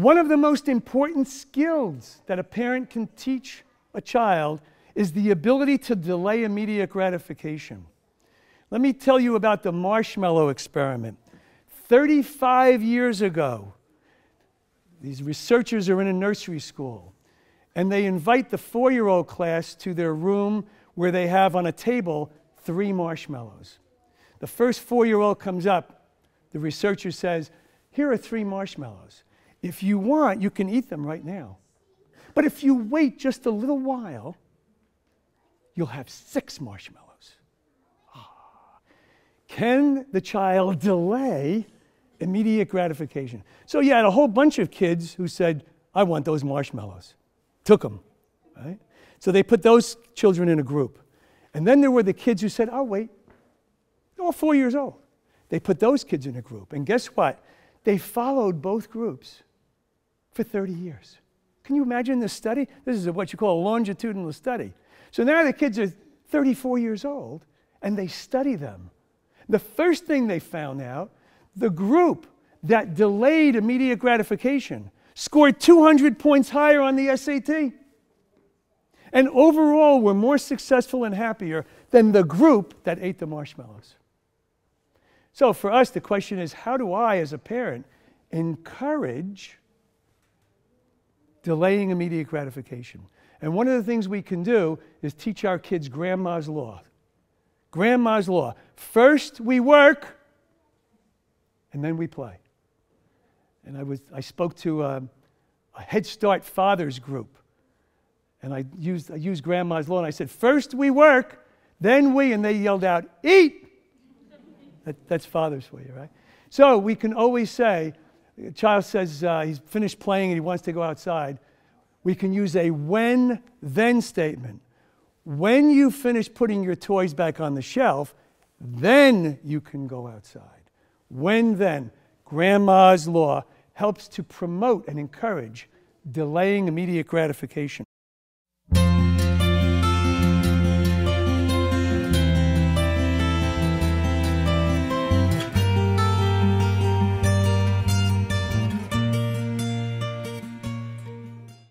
One of the most important skills that a parent can teach a child is the ability to delay immediate gratification. Let me tell you about the marshmallow experiment. 35 years ago, these researchers are in a nursery school, and they invite the four year old class to their room where they have on a table three marshmallows. The first four year old comes up. The researcher says, Here are three marshmallows. If you want, you can eat them right now. But if you wait just a little while, you'll have six marshmallows. Ah. Can the child delay immediate gratification? So, you had a whole bunch of kids who said, I want those marshmallows. Took them, right? So they put those children in a group. And then there were the kids who said, I'll wait. They're all four years old. They put those kids in a group. And guess what? They followed both groups for 30 years. Can you imagine this study? This is what you call a longitudinal study. So now the kids are 34 years old and they study them. The first thing they found out the group that delayed immediate gratification scored 200 points higher on the SAT and overall were more successful and happier than the group that ate the marshmallows. So for us, the question is how do I, as a parent, encourage delaying immediate gratification. And one of the things we can do is teach our kids grandma's law. Grandma's law. First we work, and then we play. And I, was, I spoke to a, um, a Head Start Fathers group, and I used, I used grandma's law, and I said, First we work, then we, and they yelled out, Eat! That, that's fathers for you, right? So we can always say, child says uh, he's finished playing and he wants to go outside, we can use a when then statement. When you finish putting your toys back on the shelf, then you can go outside. When then, grandma's law helps to promote and encourage delaying immediate gratification.